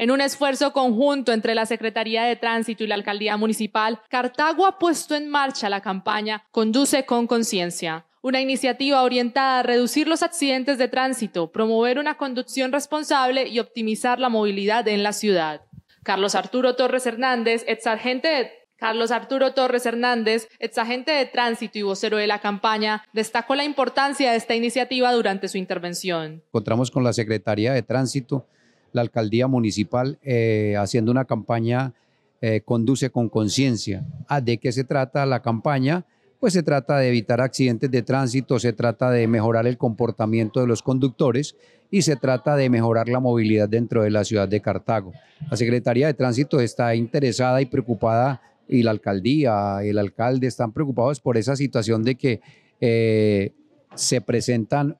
En un esfuerzo conjunto entre la Secretaría de Tránsito y la Alcaldía Municipal, Cartago ha puesto en marcha la campaña Conduce con Conciencia, una iniciativa orientada a reducir los accidentes de tránsito, promover una conducción responsable y optimizar la movilidad en la ciudad. Carlos Arturo Torres Hernández, ex Carlos Arturo Hernández, agente de tránsito y vocero de la campaña, destacó la importancia de esta iniciativa durante su intervención. Encontramos con la Secretaría de Tránsito la alcaldía municipal eh, haciendo una campaña eh, Conduce con conciencia. Ah, ¿De qué se trata la campaña? Pues se trata de evitar accidentes de tránsito, se trata de mejorar el comportamiento de los conductores y se trata de mejorar la movilidad dentro de la ciudad de Cartago. La Secretaría de Tránsito está interesada y preocupada y la alcaldía, y el alcalde están preocupados por esa situación de que eh, se presentan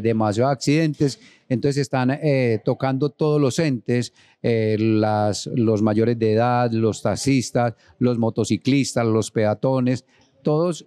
demasiados accidentes entonces están eh, tocando todos los entes, eh, los mayores de edad, los taxistas, los motociclistas, los peatones, todos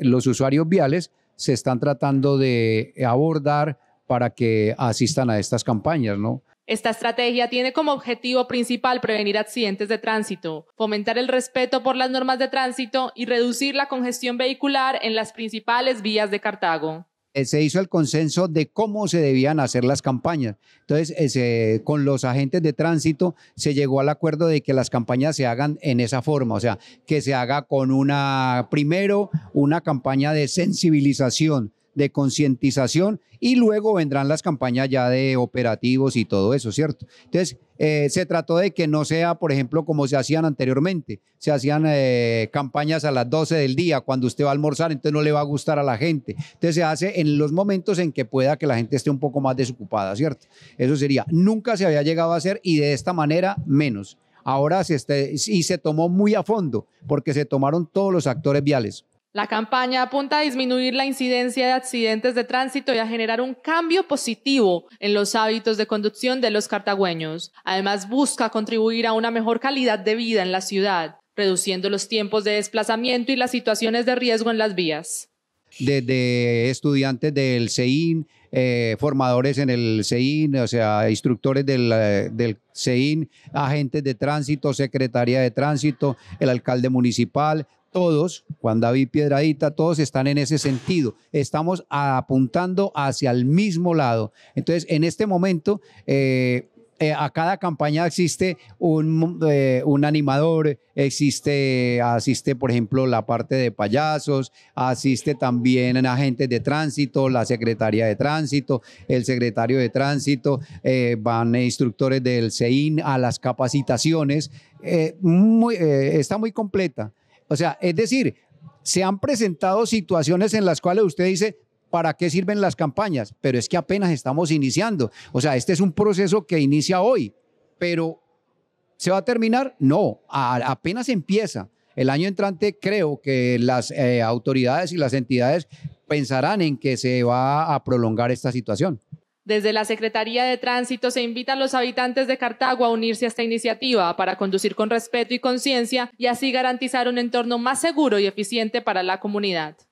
los usuarios viales se están tratando de abordar para que asistan a estas campañas, Esta estrategia tiene como objetivo principal prevenir accidentes de tránsito, fomentar el respeto por las normas de tránsito y reducir la congestión vehicular en las principales vías de Cartago. Eh, se hizo el consenso de cómo se debían hacer las campañas. Entonces, eh, con los agentes de tránsito se llegó al acuerdo de que las campañas se hagan en esa forma, o sea, que se haga con una, primero, una campaña de sensibilización de concientización y luego vendrán las campañas ya de operativos y todo eso, ¿cierto? Entonces, eh, se trató de que no sea, por ejemplo, como se hacían anteriormente, se hacían eh, campañas a las 12 del día, cuando usted va a almorzar, entonces no le va a gustar a la gente. Entonces se hace en los momentos en que pueda que la gente esté un poco más desocupada, ¿cierto? Eso sería, nunca se había llegado a hacer y de esta manera menos. Ahora se y se tomó muy a fondo, porque se tomaron todos los actores viales. La campaña apunta a disminuir la incidencia de accidentes de tránsito y a generar un cambio positivo en los hábitos de conducción de los cartagüeños. Además, busca contribuir a una mejor calidad de vida en la ciudad, reduciendo los tiempos de desplazamiento y las situaciones de riesgo en las vías desde estudiantes del CEIN, eh, formadores en el CEIN, o sea, instructores del, eh, del, CEIN, agentes de tránsito, secretaría de tránsito, el alcalde municipal. Todos, Juan David Piedradita, todos están en ese sentido. Estamos apuntando hacia el mismo lado. Entonces, en este momento, eh, eh, a cada campaña existe eh, un, animador, existe, asiste, por ejemplo, la parte de payasos, asiste también agentes de tránsito, la secretaria de tránsito, el secretario de tránsito, eh, van instructores del CEIN a las capacitaciones. está muy completa. O sea, es decir, se han presentado situaciones en las cuales usted dice, para qué sirven las campañas, pero es que apenas estamos iniciando. O sea, este es un proceso que inicia hoy, pero ¿se va a terminar? No, apenas empieza. El año entrante creo que las eh, autoridades y las entidades pensarán en que se va a prolongar esta situación. Desde la Secretaría de Tránsito se invita a los habitantes de Cartago a unirse a esta iniciativa para conducir con respeto y conciencia y así garantizar un entorno más seguro y eficiente para la comunidad.